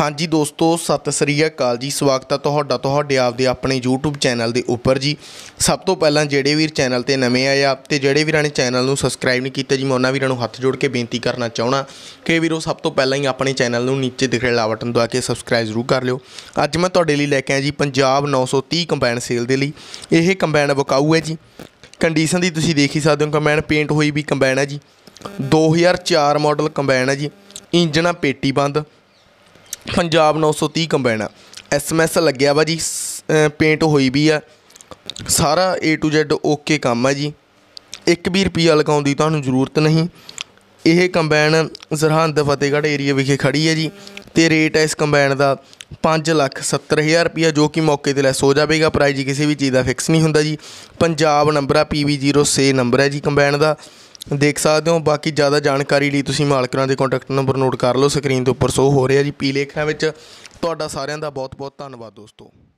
ਹਾਂਜੀ ਦੋਸਤੋ ਸਤਿ ਸ੍ਰੀ ਅਕਾਲ ਜੀ ਸਵਾਗਤ ਹੈ ਤੁਹਾਡਾ ਤੁਹਾਡੇ ਆਪਦੇ ਆਪਣੇ YouTube ਚੈਨਲ ਦੇ ਉੱਪਰ ਜੀ ਸਭ ਤੋਂ ਪਹਿਲਾਂ ਜਿਹੜੇ ਵੀਰ ਚੈਨਲ ਤੇ ਨਵੇਂ ਆਏ ਆ ਤੇ ਜਿਹੜੇ ਵੀਰਾਂ ਨੇ ਚੈਨਲ ਨੂੰ ਸਬਸਕ੍ਰਾਈਬ ਨਹੀਂ ਕੀਤਾ ਜੀ ਮੈਂ ਉਹਨਾਂ ਵੀਰਾਂ ਨੂੰ ਹੱਥ ਜੋੜ ਕੇ ਬੇਨਤੀ ਕਰਨਾ ਚਾਹਣਾ ਕਿ ਵੀਰੋ ਸਭ ਤੋਂ ਪਹਿਲਾਂ ਹੀ ਆਪਣੇ ਚੈਨਲ ਨੂੰ ਨੀਚੇ ਦਿਖ ਰਿਹਾ ਬਟਨ ਦਬਾ ਕੇ ਸਬਸਕ੍ਰਾਈਬ ਜ਼ਰੂਰ ਕਰ ਲਿਓ ਅੱਜ ਮੈਂ ਤੁਹਾਡੇ ਲਈ ਲੈ ਕੇ ਆਇਆ ਜੀ ਪੰਜਾਬ 930 ਕੰਬਾਈਨ ਸੇਲ ਦੇ ਲਈ ਇਹ ਕੰਬਾਈਨ ਵਕਾਊ ਹੈ ਜੀ ਕੰਡੀਸ਼ਨ ਦੀ ਤੁਸੀਂ ਦੇਖ ਹੀ ਸਕਦੇ ਹੋ ਕੰਬਾਈਨ ਪੇਂਟ ਹੋਈ ਵੀ ਕੰਬਾਈਨ ਹੈ ਜੀ 2004 ਮਾਡਲ ਕੰਬਾਈਨ ਹੈ ਜੀ ਇੰਜਣਾ ਪੇਟੀ ਬੰਦ ਪੰਜਾਬ 930 ਕੰਬਾਈਨ ਐਸਐਮਐਸ ਲੱਗਿਆ ਵਾ ਜੀ ਪੇਂਟ ਹੋਈ ਵੀ ਆ ਸਾਰਾ A to Z ਓਕੇ ਕੰਮ ਆ ਜੀ ਇੱਕ ਵੀ ਰੁਪਿਆ ਲਗਾਉਣ ਦੀ ਤੁਹਾਨੂੰ ਜ਼ਰੂਰਤ ਨਹੀਂ ਇਹ ਕੰਬਾਈਨ ਜ਼ਰਹੰਦ ਫਤਿਹਗੜ੍ਹ ਏਰੀਆ ਵਿਖੇ ਖੜੀ ਹੈ ਜੀ ਤੇ ਰੇਟ ਹੈ ਇਸ ਕੰਬਾਈਨ ਦਾ 5 ਲੱਖ 70 ਹਜ਼ਾਰ ਰੁਪਿਆ ਜੋ ਕਿ ਮੌਕੇ ਤੇ ਲੈ ਸੋ ਜਾਵੇਗਾ ਪ੍ਰਾਈਜ਼ ਕਿਸੇ ਵੀ ਚੀਜ਼ ਦਾ ਫਿਕਸ ਨਹੀਂ ਹੁੰਦਾ ਜੀ ਪੰਜਾਬ ਨੰਬਰ ਆ PV06 ਨੰਬਰ ਹੈ ਜੀ ਕੰਬਾਈਨ ਦਾ ਦੇਖ ਸਕਦੇ ਹੋ ਬਾਕੀ ਜ਼ਿਆਦਾ ਜਾਣਕਾਰੀ ਲਈ ਤੁਸੀਂ ਮਾਲਕਾਂ ਦੇ ਕੰਟੈਕਟ ਨੰਬਰ ਨੋਟ ਕਰ ਲਓ ਸਕਰੀਨ ਦੇ ਉੱਪਰ ਸ਼ੋ ਹੋ ਰਿਹਾ ਜੀ ਪੀਲੇ ਅੱਖਰਾਂ ਵਿੱਚ ਤੁਹਾਡਾ ਸਾਰਿਆਂ ਦਾ ਬਹੁਤ ਬਹੁਤ ਧੰਨਵਾਦ ਦੋਸਤੋ